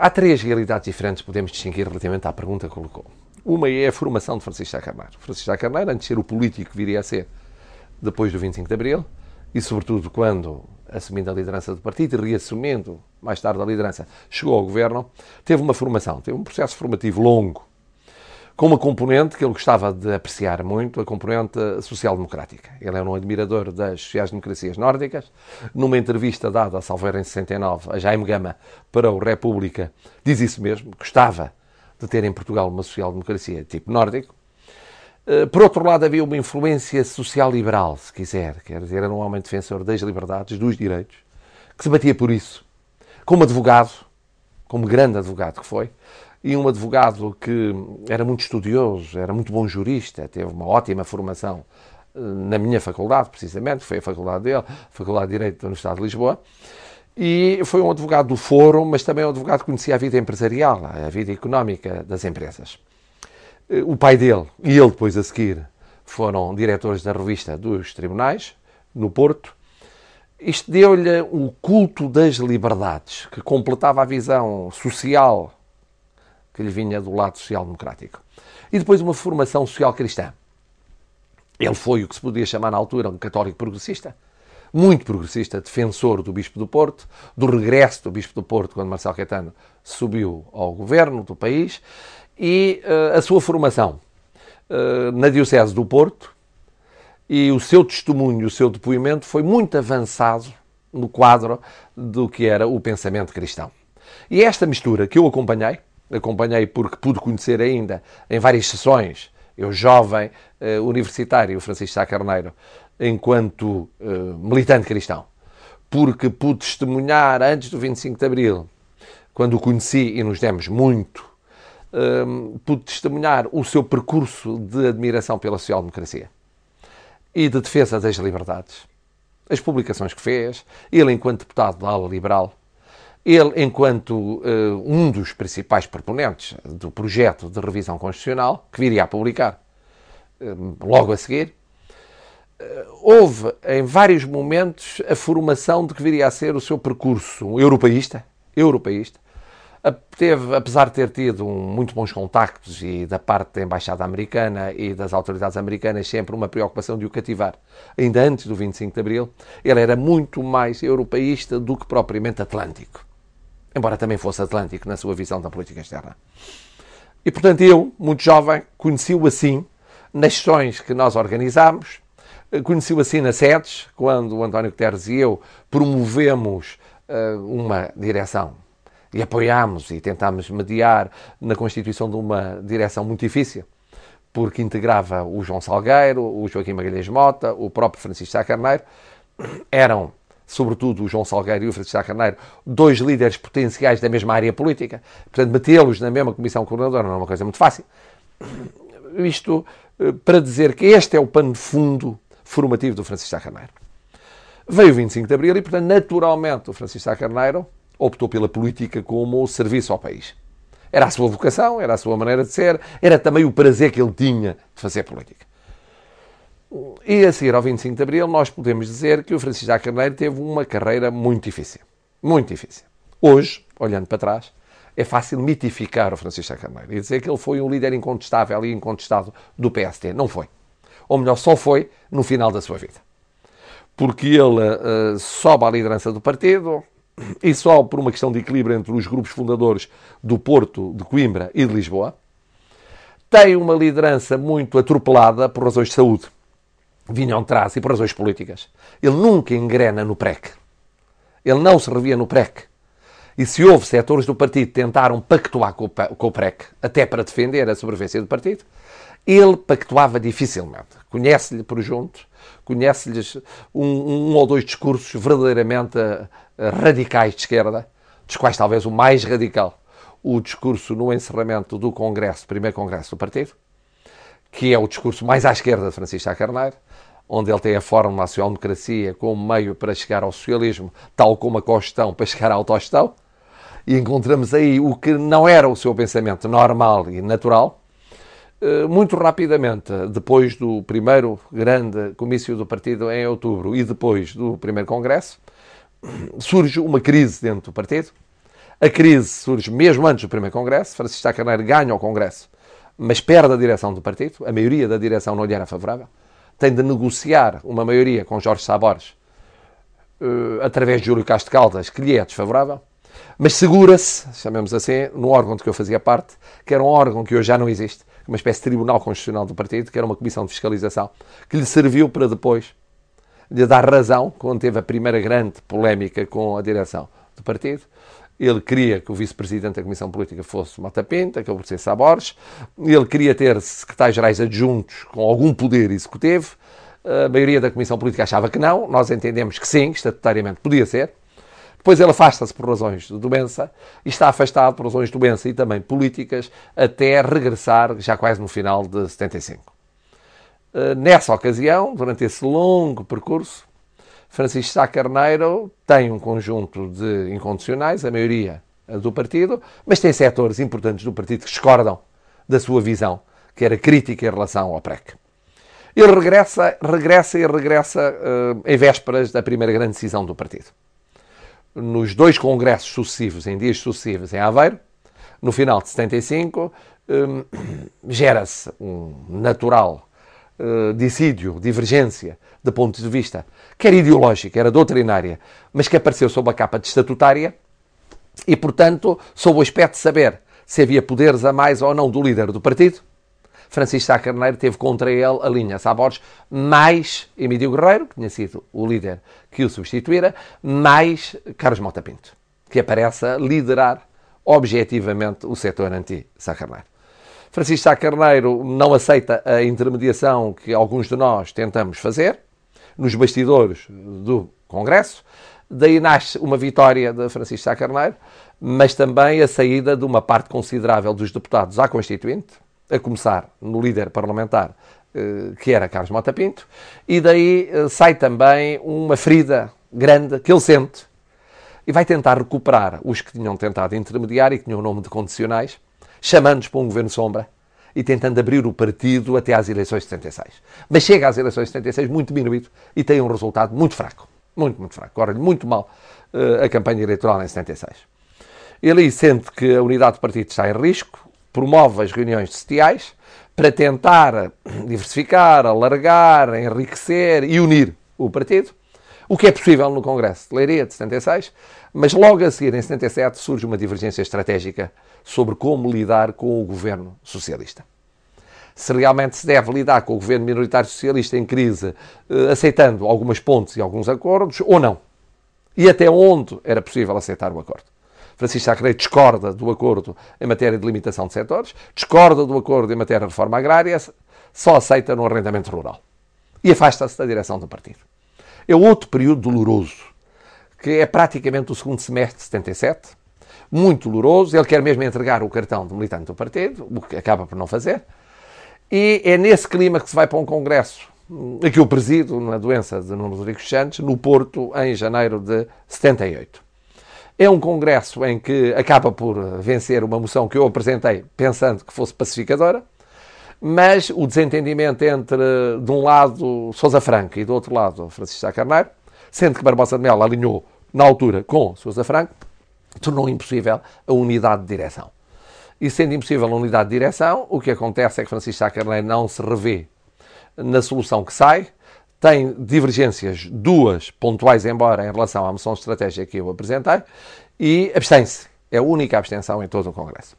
Há três realidades diferentes podemos distinguir relativamente à pergunta que colocou. Uma é a formação de Francisco Carneiro. Francisco Carneiro, antes de ser o político que viria a ser depois do 25 de Abril, e sobretudo quando, assumindo a liderança do partido e reassumindo mais tarde a liderança, chegou ao governo, teve uma formação, teve um processo formativo longo, com uma componente que ele gostava de apreciar muito, a componente social-democrática. Ele era é um admirador das sociais-democracias nórdicas. Numa entrevista dada, a salvo em 69, a Jaime Gama, para o República, diz isso mesmo, gostava de ter em Portugal uma social-democracia tipo nórdico. Eh, por outro lado, havia uma influência social-liberal, se quiser, quer dizer, era um homem defensor das liberdades, dos direitos, que se batia por isso. Como advogado, como grande advogado que foi, e um advogado que era muito estudioso, era muito bom jurista, teve uma ótima formação eh, na minha faculdade, precisamente, foi a faculdade dele, a Faculdade de Direito da Universidade de Lisboa, e foi um advogado do fórum, mas também um advogado que conhecia a vida empresarial, a vida económica das empresas. Eh, o pai dele e ele depois a seguir foram diretores da revista dos tribunais, no Porto. Isto deu-lhe o culto das liberdades, que completava a visão social que lhe vinha do lado social-democrático. E depois uma formação social-cristã. Ele foi o que se podia chamar na altura um católico progressista, muito progressista, defensor do Bispo do Porto, do regresso do Bispo do Porto quando Marcelo Caetano subiu ao governo do país, e uh, a sua formação uh, na Diocese do Porto e o seu testemunho, o seu depoimento foi muito avançado no quadro do que era o pensamento cristão. E é esta mistura que eu acompanhei, acompanhei porque pude conhecer ainda em várias sessões, eu jovem eh, universitário, Francisco Sá Carneiro, enquanto eh, militante cristão, porque pude testemunhar antes do 25 de Abril, quando o conheci e nos demos muito, eh, pude testemunhar o seu percurso de admiração pela social-democracia e de defesa das liberdades. As publicações que fez, ele enquanto deputado da ala liberal, ele, enquanto uh, um dos principais proponentes do projeto de revisão constitucional, que viria a publicar uh, logo a seguir, eh, houve em vários momentos a formação de que viria a ser o seu percurso europeísta, europeísta. Teve, apesar de ter tido um, muito bons contactos e da parte da Embaixada Americana e das autoridades americanas sempre uma preocupação de o cativar, ainda antes do 25 de Abril, ele era muito mais europeísta do que propriamente atlântico embora também fosse atlântico na sua visão da política externa. E, portanto, eu, muito jovem, conheci-o assim, nas sessões que nós organizámos, eh, conheci-o assim na SEDES, quando o António Guterres e eu promovemos uh, uma direção e apoiámos e tentámos mediar na constituição de uma direção muito difícil, porque integrava o João Salgueiro, o Joaquim Magalhães Mota, o próprio Francisco Sá Carneiro, eram sobretudo o João Salgueiro e o Francisco Carneiro, dois líderes potenciais da mesma área política. Portanto, metê-los na mesma comissão coordenadora não é uma coisa muito fácil. Isto eh, para dizer que este é o pano de fundo formativo do Francisco Carneiro. Veio o 25 de Abril e, portanto, naturalmente, o Francisco Carneiro optou pela política como serviço ao país. Era a sua vocação, era a sua maneira de ser, era também o prazer que ele tinha de fazer política. E a seguir ao 25 de Abril, nós podemos dizer que o Francisco Sá Carneiro teve uma carreira muito difícil. Muito difícil. Hoje, olhando para trás, é fácil mitificar o Francisco Sá Carneiro e dizer que ele foi um líder incontestável e incontestado do PST. Não foi. Ou melhor, só foi no final da sua vida. Porque ele uh, sobe à liderança do partido, e só por uma questão de equilíbrio entre os grupos fundadores do Porto, de Coimbra e de Lisboa. Tem uma liderança muito atropelada por razões de saúde vinham de trás e por razões políticas. Ele nunca engrena no PREC. Ele não se revia no PREC. E se houve setores do partido que tentaram pactuar com o PREC, até para defender a sobrevivência do partido, ele pactuava dificilmente. Conhece-lhe por junto, conhece-lhes um, um, ou dois discursos verdadeiramente eh, radicais de esquerda, dos quais talvez o mais radical, o discurso no encerramento do Congresso, primeiro Congresso do Partido, que é o discurso mais à esquerda de Francisco Carneiro, onde ele tem a forma da social-democracia como meio para chegar ao socialismo, tal como a costão para chegar à autogestão, e encontramos aí o que não era o seu pensamento normal e natural, eh, muito rapidamente, depois do primeiro grande comício do partido em outubro e depois do primeiro congresso, surge uma crise dentro do partido. A crise surge mesmo antes do primeiro congresso. Francisco Carneiro ganha o congresso, mas perde a direção do partido. A maioria da direção não lhe era favorável tem de negociar uma maioria com Jorge Sabores uh, através de Júlio Castro Caldas, que lhe é desfavorável, mas segura-se, chamemos assim, no órgão de que eu fazia parte, que era um órgão que hoje já não existe, uma espécie de tribunal constitucional do partido, que era uma comissão de fiscalização, que lhe serviu para depois lhe dar razão quando teve a primeira grande polémica com a direção do partido, ele queria que o vice-presidente da Comissão Política fosse Mata Pinta, que é ele a Borges. Ele queria ter secretários-gerais adjuntos com algum poder executivo. A maioria da Comissão Política achava que não. Nós entendemos que sim, que estatutariamente podia ser. Depois ele afasta-se por razões de doença e está afastado por razões de doença e também políticas até regressar já quase no final de 75. Eh, nessa ocasião, durante esse longo percurso, Francisco Sá Carneiro tem um conjunto de incondicionais, a maioria é do partido, mas tem setores importantes do partido que discordam da sua visão, que era crítica em relação ao PREC. Ele regressa, regressa e regressa uh, em vésperas da primeira grande decisão do partido. Nos dois congressos sucessivos, em dias sucessivos, em Aveiro, no final de 75, um, eh, gera-se um natural eh, dissídio, divergência de pontos de vista, que era ideológica, era doutrinária, mas que apareceu sob a capa de estatutária e, portanto, sob o aspecto de saber se havia poderes a mais ou não do líder do partido, Francisco Sá Carneiro teve contra ele a linha Sabores, mais Emílio Guerreiro, que tinha sido o líder que o substituíra, mais Carlos Mota Pinto, que aparece a liderar objetivamente o setor anti-Sá Carneiro. Francisco Sá Carneiro não aceita a intermediação que alguns de nós tentamos fazer nos bastidores do Congresso. Daí nasce uma vitória de Francisco Sá Carneiro, mas também a saída de uma parte considerável dos deputados à Constituinte, a começar no líder parlamentar eh, que era Carlos Mota Pinto, e daí eh, sai também uma ferida grande que ele sente e vai tentar recuperar os que tinham tentado intermediar e que tinham o nome de condicionais chamando-nos para um governo sombra e tentando abrir o partido até às eleições de 76. Mas chega às eleições de 76 muito diminuído e tem um resultado muito fraco. Muito, muito fraco. Corre-lhe muito mal uh, a campanha eleitoral em 76. Ele aí sente que a unidade do partido está em risco, promove as reuniões de setiais para tentar eh, diversificar, alargar, enriquecer e unir o partido o que é possível no Congresso de Leiria de 76, mas logo a seguir, em 77, surge uma divergência estratégica sobre como lidar com o governo socialista. Se realmente se deve lidar com o governo minoritário socialista em crise, eh, aceitando algumas pontes e alguns acordos, ou não. E até onde era possível aceitar o acordo. Francisco Sacrei discorda do acordo em matéria de limitação de setores, discorda do acordo em matéria de reforma agrária, só aceita no arrendamento rural. E afasta-se da direção do partido. É outro período doloroso, que é praticamente o segundo semestre de 77, muito doloroso. Ele quer mesmo entregar o cartão de militante do partido, o que acaba por não fazer. E é nesse clima que se vai para um congresso, aqui eu presido, na doença de Nuno Rodrigues Santos, no Porto, em janeiro de 78. É um congresso em que acaba por vencer uma moção que eu apresentei pensando que fosse pacificadora, mas o desentendimento entre, de um lado, Sousa Franco e do outro lado, Francisco Carneiro, sendo que Barbosa de Melo alinhou, na altura, com Sousa Franco, tornou impossível a unidade de direção. E sendo impossível a unidade de direção, o que acontece é que Francisco Carneiro não se revê na solução que sai, tem divergências, duas pontuais, embora, em relação à moção estratégica que eu apresentei, e abstém-se. É a única abstenção em todo o Congresso.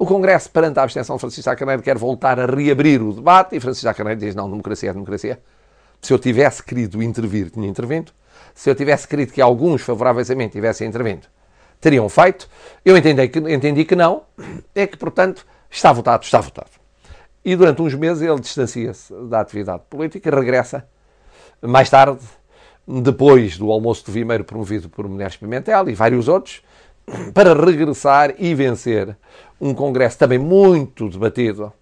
O Congresso, perante a abstenção de Francisco Carneiro quer voltar a reabrir o debate e Francisco Carneiro diz: não, democracia é democracia. Se eu tivesse querido intervir, tinha intervindo. Se eu tivesse querido que alguns favoráveis a mim tivessem intervindo, teriam feito. Eu entendi que, entendi que não, é que, portanto, está votado, está votado. E durante uns meses ele distancia-se da atividade política, regressa mais tarde, depois do almoço de Vimeiro promovido por Mulheres Pimentel e vários outros, para regressar e vencer um congresso também muito debatido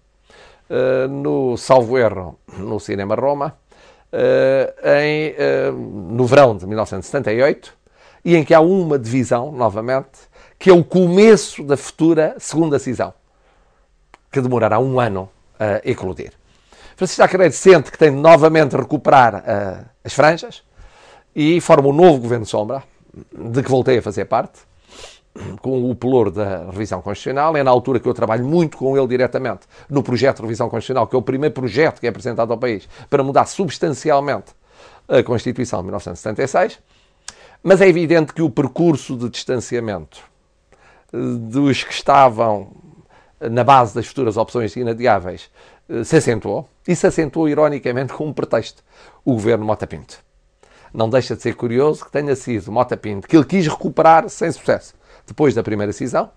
uh, no Salvo Erro, no Cinema Roma, uh, em, uh, no verão de 1978, e em que há uma divisão, novamente, que é o começo da futura segunda cisão, que demorará um ano a eclodir. Francisco Jacaré sente que tem de novamente recuperar as franjas e forma um novo governo sombra, de que voltei a fazer parte, com o pelor da revisão constitucional. É na altura que eu trabalho muito com ele diretamente no projeto de revisão constitucional, que é o primeiro projeto que é apresentado ao país para mudar substancialmente a Constituição de 1976. Mas é evidente que o percurso de distanciamento eh, dos que estavam eh, na base das futuras opções inadiáveis eh, se acentuou e se acentuou ironicamente com um pretexto: o governo Mota Pinto. Não deixa de ser curioso que tenha sido Mota Pinto que ele quis recuperar sem sucesso depois da primeira cisão,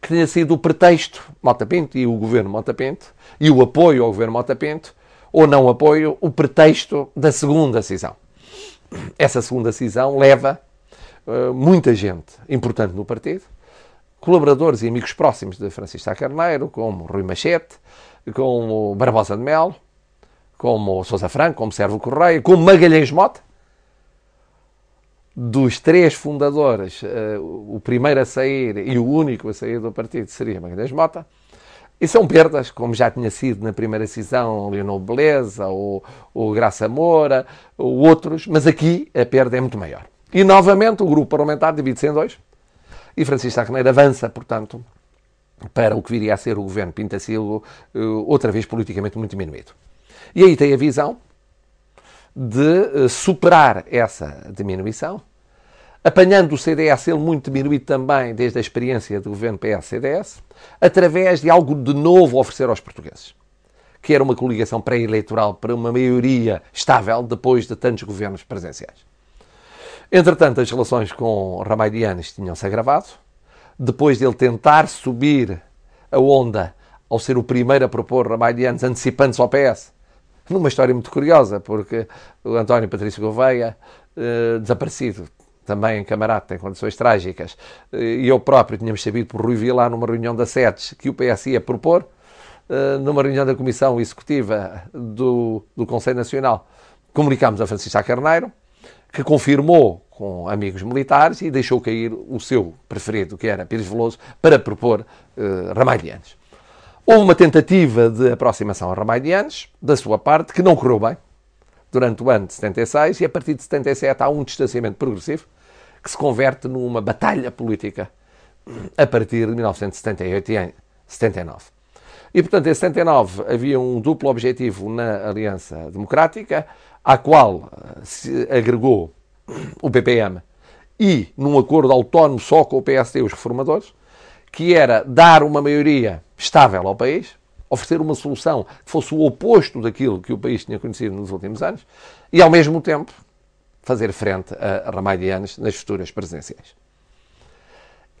que tinha sido o pretexto Mota Pinto e o governo Mota Pinto, e o apoio ao governo Mota Pinto, ou não apoio, o pretexto da segunda cisão. Essa segunda cisão leva uh, muita gente importante no partido, colaboradores e amigos próximos de Francisco Carneiro, como Rui Machete, como Barbosa de Melo, como Sousa Franco, como Servo Correia, como Magalhães Mota, dos três fundadores, uh, o primeiro a sair e o único a sair do partido seria Magalhães Mota. E são perdas, como já tinha sido na primeira cisão Leonor Beleza ou, ou Graça Moura ou outros, mas aqui a perda é muito maior. E novamente o grupo parlamentar divide-se em dois e Francisco Carneiro avança, portanto, para o que viria a ser o governo Pinta Silva, eh, outra vez politicamente muito diminuído. E aí tem a visão de eh, superar essa diminuição, apanhando o CDS, ele muito diminuído também desde a experiência do governo PS-CDS, através de algo de novo a oferecer aos portugueses, que era uma coligação pré-eleitoral para uma maioria estável depois de tantos governos presenciais. Entretanto, as relações com Ramalhianes tinham-se agravado. Depois dele tentar subir a onda ao ser o primeiro a propor Ramalhianes, antecipando-se ao PS, numa história muito curiosa, porque o António Patrício Gouveia, eh, desaparecido, também em Camarata, em condições trágicas, eh, e eu próprio tínhamos sabido por Rui Vila numa reunião da SEDES, que o PS ia propor, eh, numa reunião da Comissão Executiva do, do Conselho Nacional, comunicámos a Francisca Carneiro, que confirmou com amigos militares e deixou cair o seu preferido, que era Pires Veloso, para propor de Andes. Houve uma tentativa de aproximação a Ramaidianos, da sua parte, que não correu bem, durante o ano de 76, e a partir de 77 há um distanciamento progressivo que se converte numa batalha política a partir de 1978 e 79. E, portanto, em 79 havia um duplo objetivo na Aliança Democrática, à qual eh, se agregou o PPM e, num acordo autónomo só com o PSD, os reformadores, que era dar uma maioria estável ao país, oferecer uma solução que fosse o oposto daquilo que o país tinha conhecido nos últimos anos e, ao mesmo tempo, fazer frente a Ramalhianos nas futuras presidenciais.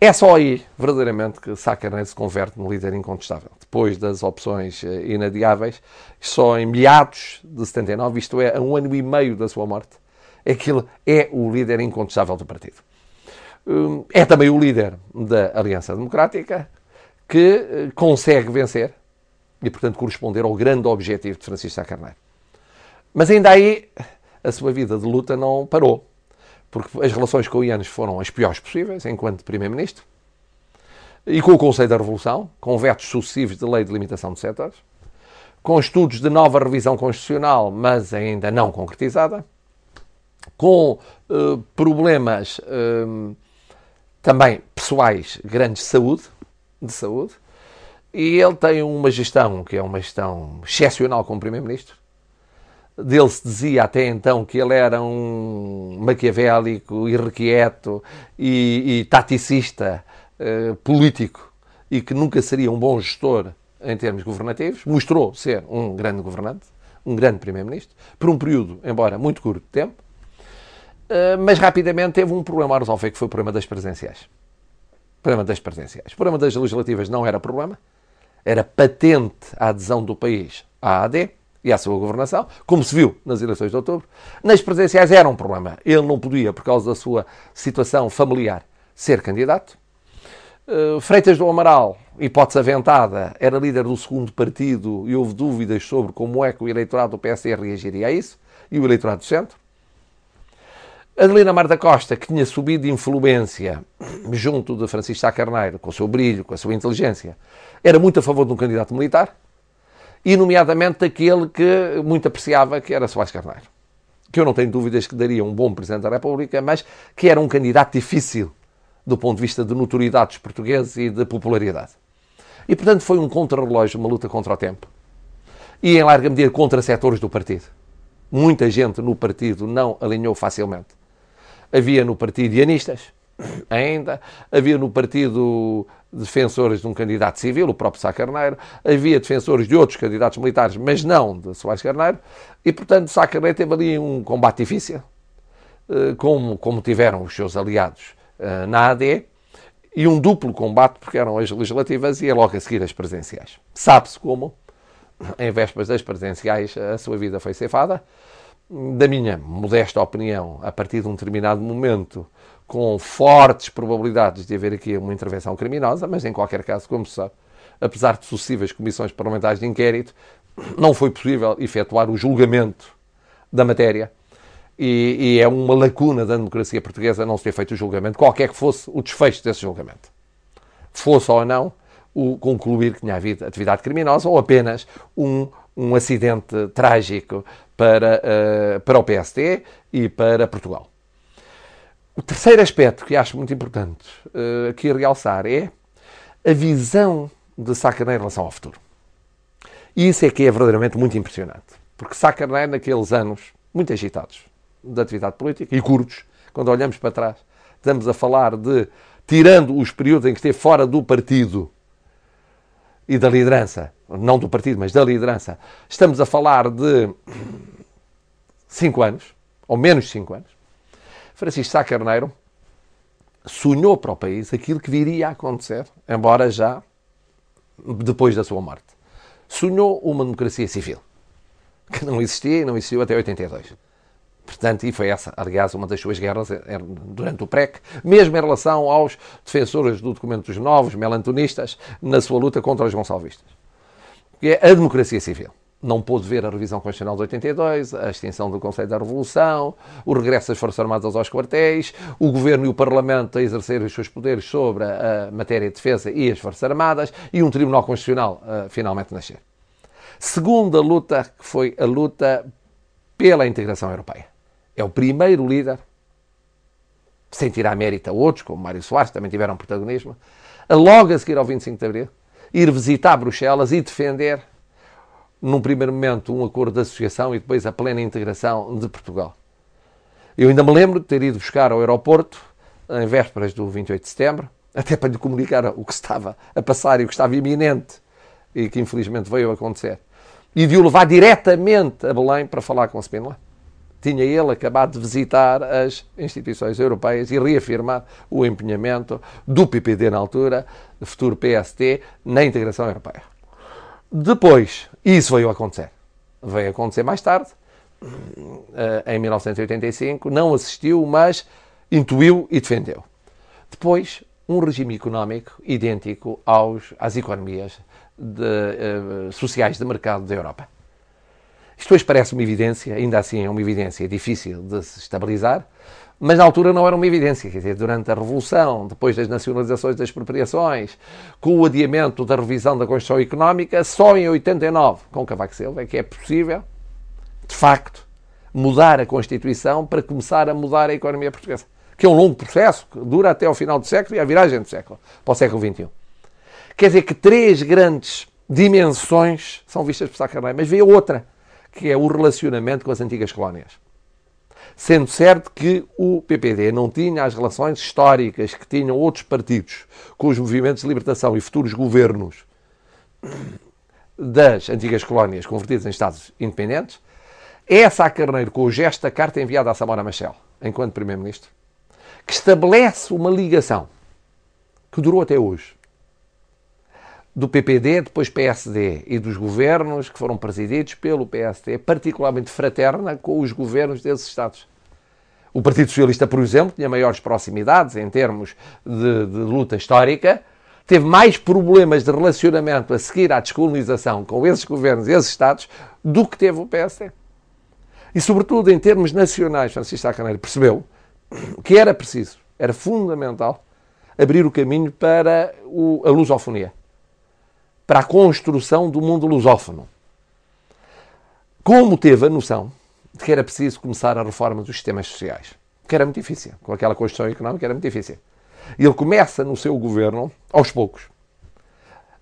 É só aí, verdadeiramente, que Sá Carneiro se converte num líder incontestável. Depois das opções eh, inadiáveis, só em meados de 79, isto é, a um ano e meio da sua morte, é que ele é o líder incontestável do partido. Hum, é também o líder da Aliança Democrática, que eh, consegue vencer e, portanto, corresponder ao grande objetivo de Francisco Sá Carneiro. Mas ainda aí a sua vida de luta não parou, porque as relações com o Ianes foram as piores possíveis, enquanto Primeiro-Ministro, e com o Conselho da Revolução, com vetos sucessivos de lei de limitação de setores, com estudos de nova revisão constitucional, mas ainda não concretizada, com uh, problemas uh, também pessoais grandes de saúde, de saúde e ele tem uma gestão que é uma gestão excepcional como primeiro-ministro. Dele se dizia até então que ele era um maquiavélico, irrequieto e, e taticista eh, político e que nunca seria um bom gestor em termos governativos. Mostrou ser um grande governante, um grande primeiro-ministro, por um período, embora muito curto de tempo, eh, mas rapidamente teve um problema a resolver, que foi o problema das presenciais. Problema das presenciais. O problema das legislativas não era problema, era patente a adesão do país à AD e à sua governação, como se viu nas eleições de outubro. Nas presenciais era um problema. Ele não podia, por causa da sua situação familiar, ser candidato. Eh, Freitas do Amaral, hipótese aventada, era líder do segundo partido e houve dúvidas sobre como é que o eleitorado do PSD reagiria a isso e o eleitorado do centro. Adelina Marta Costa, que tinha subido de influência junto de Francisco Sá Carneiro, com o seu brilho, com a sua inteligência, era muito a favor de um candidato militar, e nomeadamente daquele que muito apreciava, que era Soares Carneiro. Que eu não tenho dúvidas que daria um bom Presidente da República, mas que era um candidato difícil do ponto de vista de notoriedade portugueses e de popularidade. E, portanto, foi um contrarrelógio, uma luta contra o tempo. E, em larga medida, contra setores do partido. Muita gente no partido não alinhou facilmente. Havia no Partido Ianistas, ainda, havia no Partido defensores de um candidato civil, o próprio Sá Carneiro, havia defensores de outros candidatos militares, mas não de Soares Carneiro, e portanto Sá Carneiro teve ali um combate difícil, eh, como, como tiveram os seus aliados eh, na AD, e um duplo combate, porque eram as legislativas e é logo a seguir as presenciais. Sabe-se como, em vésperas das presenciais, a sua vida foi ceifada, da minha modesta opinião, a partir de um determinado momento, com fortes probabilidades de haver aqui uma intervenção criminosa, mas em qualquer caso, como se sabe, apesar de sucessivas comissões parlamentares de inquérito, não foi possível efetuar o julgamento da matéria. E, e é uma lacuna da democracia portuguesa não se ter feito o julgamento, qualquer que fosse o desfecho desse julgamento. Fosse ou não o concluir que tinha havido atividade criminosa ou apenas um um acidente trágico para, uh, para o PSD e para Portugal. O terceiro aspecto que acho muito importante uh, aqui realçar é a visão de Carneiro em relação ao futuro. E isso é que é verdadeiramente muito impressionante. Porque Carneiro naqueles anos muito agitados da atividade política e curtos, quando olhamos para trás, estamos a falar de, tirando os períodos em que esteve fora do partido, e da liderança, não do partido, mas da liderança, estamos a falar de 5 anos, ou menos de 5 anos, Francisco Sá Carneiro sonhou para o país aquilo que viria a acontecer, embora já depois da sua morte. Sonhou uma democracia civil, que não existia e não existiu até 82. Portanto, e foi essa, aliás, uma das suas guerras eh, eh, durante o PREC, mesmo em relação aos defensores do documento dos novos, melantonistas, na sua luta contra os gonçalvistas. Que é a democracia civil não pôde ver a revisão constitucional de 82, a extinção do Conselho da Revolução, o regresso das Forças Armadas aos quartéis, o Governo e o Parlamento a exercer os seus poderes sobre a matéria de defesa e as Forças Armadas e um Tribunal Constitucional eh, finalmente nascer. Segunda luta que foi a luta pela integração europeia. É o primeiro líder, sem tirar mérito a outros, como Mário Soares, que também tiveram protagonismo, a logo a seguir ao 25 de Abril, ir visitar Bruxelas e defender, num primeiro momento, um acordo de associação e depois a plena integração de Portugal. Eu ainda me lembro de ter ido buscar ao aeroporto, em vésperas do 28 de setembro, até para lhe comunicar o que estava a passar e o que estava iminente e que infelizmente veio a acontecer, e de o levar diretamente a Belém para falar com o Spindler tinha ele acabado de visitar as instituições europeias e reafirmar o empenhamento do PPD na altura, futuro PST, na integração europeia. Depois, isso veio a acontecer. Veio acontecer mais tarde, eh, em 1985, não assistiu, mas intuiu e defendeu. Depois, um regime económico idêntico aos, às economias de, eh, sociais de mercado da Europa. Isto hoje parece uma evidência, ainda assim é uma evidência difícil de se estabilizar, mas na altura não era uma evidência. Quer dizer, durante a Revolução, depois das nacionalizações das expropriações, com o adiamento da revisão da Constituição Económica, só em 89, com Cavaco Silva, é que é possível, de facto, mudar a Constituição para começar a mudar a economia portuguesa. Que é um longo processo, que dura até ao final do século e à viragem do século, para o século XXI. Quer dizer que três grandes dimensões são vistas por Sacarneiro, mas veio outra, que é o relacionamento com as antigas colónias. Sendo certo que o PPD não tinha as relações históricas que tinham outros partidos com os movimentos de libertação e futuros governos das antigas colónias convertidas em Estados independentes, é Carneiro, com o gesto da carta enviada a Samora Machel, enquanto Primeiro-Ministro, que estabelece uma ligação que durou até hoje do PPD, depois PSD e dos governos que foram presididos pelo PSD, particularmente fraterna com os governos desses Estados. O Partido Socialista, por exemplo, tinha maiores proximidades em termos de, de luta histórica, teve mais problemas de relacionamento a seguir à descolonização com esses governos e esses Estados do que teve o PSD. E, sobretudo, em termos nacionais, Francisco Sá Carneiro percebeu que era preciso, era fundamental, abrir o caminho para o, a lusofonia para a construção do mundo lusófono. Como teve a noção de que era preciso começar a reforma dos sistemas sociais, que era muito difícil, com aquela construção económica era muito difícil. E ele começa no seu governo, aos poucos,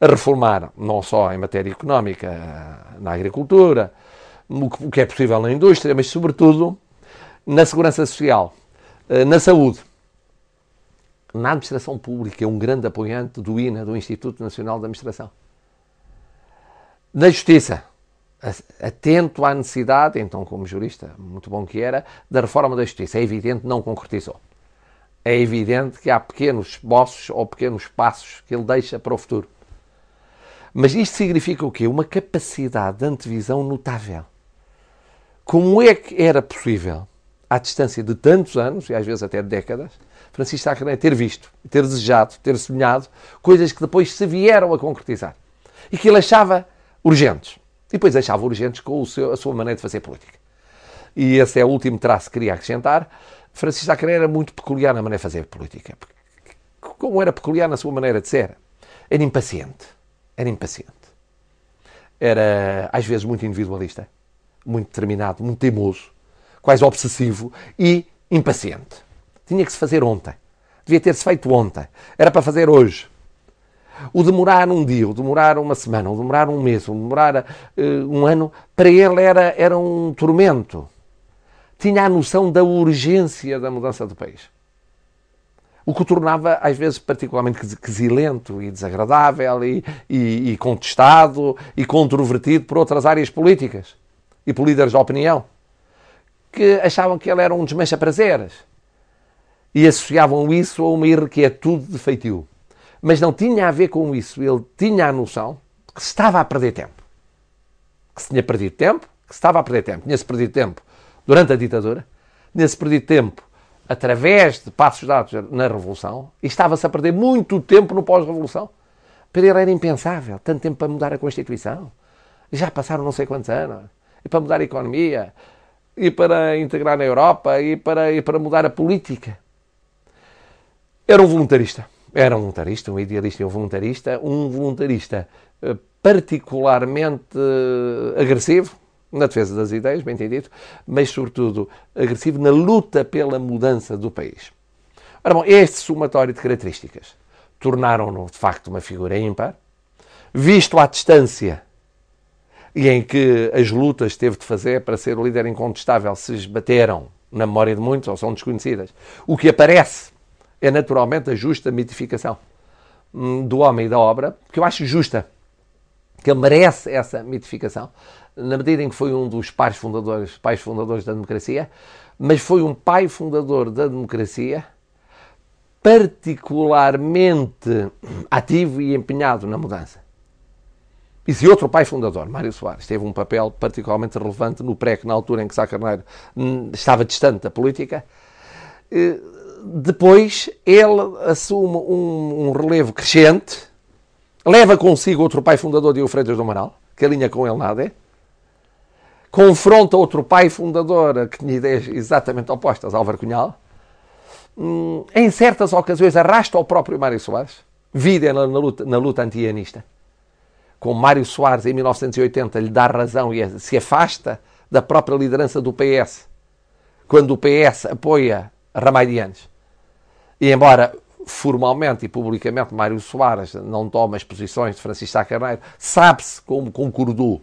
a reformar, não só em matéria económica, na agricultura, o que é possível na indústria, mas sobretudo na segurança social, eh, na saúde. Na administração pública, é um grande apoiante do INA, do Instituto Nacional de Administração. Na justiça, atento à necessidade, então como jurista, muito bom que era, da reforma da justiça. É evidente não concretizou. É evidente que há pequenos bosses ou pequenos passos que ele deixa para o futuro. Mas isto significa o quê? Uma capacidade de antevisão notável. Como é que era possível, à distância de tantos anos, e às vezes até de décadas, Francisco Sacramento ter visto, ter desejado, ter sonhado coisas que depois se vieram a concretizar? E que ele achava urgentes. E depois achava urgentes com seu, a sua maneira de fazer política. E esse é o último traço que queria acrescentar. Francisco Sacra era muito peculiar na maneira de fazer política. Como era peculiar na sua maneira de ser? Era impaciente. Era impaciente. Era, às vezes, muito individualista, muito determinado, muito teimoso, quase obsessivo e impaciente. Tinha que se fazer ontem. Devia ter-se feito ontem. Era para fazer hoje o demorar um dia, o demorar uma semana, o demorar um mês, o demorar uh, um ano, para ele era, era um tormento. Tinha a noção da urgência da mudança do país. O que o tornava, às vezes, particularmente quesilento e desagradável e, e, e contestado e controvertido por outras áreas políticas e por líderes de opinião que achavam que ele era um desmancha-prazeres e associavam isso a uma irrequietude de feitiço. Mas não tinha a ver com isso. Ele tinha a noção de que se estava a perder tempo. Que se tinha perdido tempo, que se estava a perder tempo. Tinha-se perdido tempo durante a ditadura, tinha-se perdido tempo através de passos dados na Revolução e estava-se a perder muito tempo no pós-Revolução. Para ele era impensável, tanto tempo para mudar a Constituição. Já passaram não sei quantos anos. E para mudar a economia, e para integrar na Europa, e para, e para mudar a política. Era um voluntarista. Era um voluntarista, um idealista e um voluntarista. Um voluntarista eh, particularmente eh, agressivo na defesa das ideias, bem entendido, mas sobretudo agressivo na luta pela mudança do país. Ora bom, este somatório de características tornaram-no de facto uma figura ímpar, visto à distância e em que as lutas teve de fazer para ser o líder incontestável se esbateram na memória de muitos ou são desconhecidas. O que aparece é naturalmente a justa mitificação hum, do homem e da obra, que eu acho justa, que ele merece essa mitificação, na medida em que foi um dos pais fundadores, pais fundadores da democracia, mas foi um pai fundador da democracia particularmente ativo e empenhado na mudança. E se outro pai fundador, Mário Soares, teve um papel particularmente relevante no pré, que na altura em que Sá Carneiro hum, estava distante da política, eh, depois ele assume um, um, relevo crescente, leva consigo outro pai fundador, de Freitas do Amaral, que alinha com ele nada, é? confronta outro pai fundador que tinha ideias exatamente opostas, Álvaro Cunhal, hum, em certas ocasiões arrasta o próprio Mário Soares, vida na, na luta, na luta antianista. Com Mário Soares, em 1980, lhe dá razão e é, se afasta da própria liderança do PS. Quando o PS apoia ramaidianos. E embora formalmente e publicamente Mário Soares não toma as posições de Francisco Sá Carneiro, sabe-se como concordou,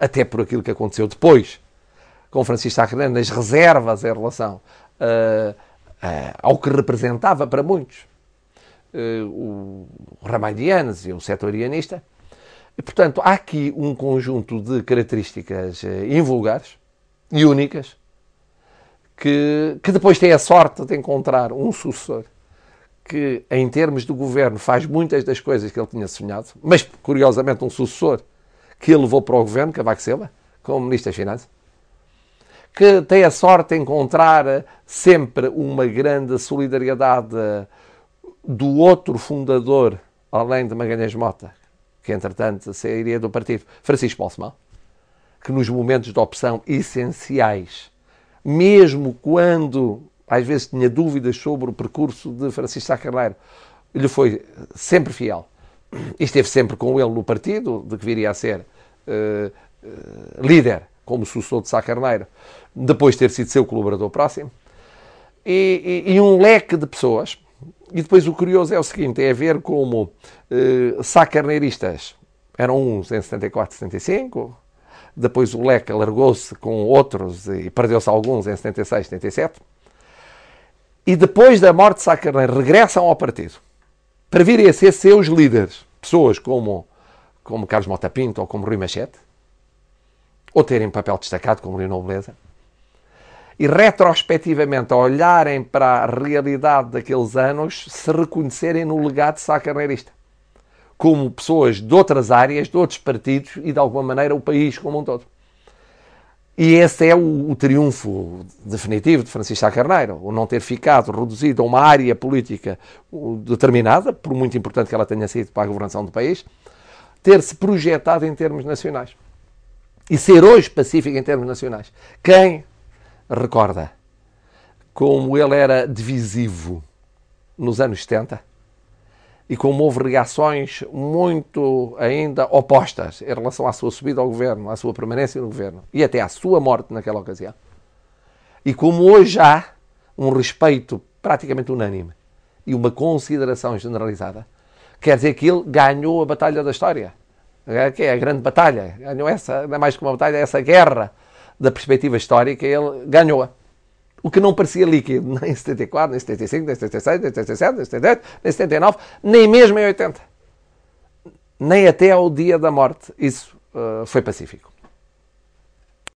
até por aquilo que aconteceu depois com Francisco Sá Carneiro, nas reservas em relação uh, uh, ao que representava para muitos uh, o Ramalhianes e o setorianista. E, portanto, há aqui um conjunto de características invulgares e únicas que, que depois tem a sorte de encontrar um sucessor que, em termos de governo, faz muitas das coisas que ele tinha sonhado, mas, curiosamente, um sucessor que ele levou para o governo, Cavaco Silva, como Ministro das Finanças, que tem a sorte de encontrar sempre uma grande solidariedade do outro fundador, além de Magalhães Mota, que entretanto sairia do partido, Francisco Balsemão, que nos momentos de opção essenciais mesmo quando às vezes tinha dúvidas sobre o percurso de Francisco Sá Carneiro, lhe foi sempre fiel. E esteve sempre com ele no partido, de que viria a ser uh, uh, líder, como sucessor de Sá Carneiro, depois de ter sido seu colaborador próximo. E, e, e, um leque de pessoas. E depois o curioso é o seguinte: é ver como uh, eh, Sá Carneiristas eram uns em 74, 75 depois o leque largou-se com outros e perdeu-se alguns em 76, 77. E depois da morte de Sá Carneiro, regressam ao partido para virem a ser seus líderes. Pessoas como, como Carlos Mota Pinto ou como Rui Machete. Ou terem papel destacado como Rui Nobleza. E retrospectivamente, olharem para a realidade daqueles anos, se reconhecerem no legado sacarneirista como pessoas de outras áreas, de outros partidos e, de alguma maneira, o país como um todo. E esse é o, o triunfo definitivo de Francisco Carneiro, o não ter ficado reduzido a uma área política determinada, por muito importante que ela tenha sido para a governação do país, ter-se projetado em termos nacionais. E ser hoje pacífico em termos nacionais. Quem recorda como ele era divisivo nos anos 70? e como houve reações muito ainda opostas em relação à sua subida ao governo, à sua permanência no governo e até à sua morte naquela ocasião, e como hoje há um respeito praticamente unânime e uma consideração generalizada, quer dizer que ele ganhou a batalha da história, é, que é a grande batalha, ganhou essa, não é mais que uma batalha, é essa guerra da perspectiva histórica, ele ganhou-a o que não parecia líquido nem em 74, nem em 75, nem em 76, nem em 77, nem em 78, nem em 79, nem mesmo em 80. Nem até ao dia da morte. Isso uh, foi pacífico.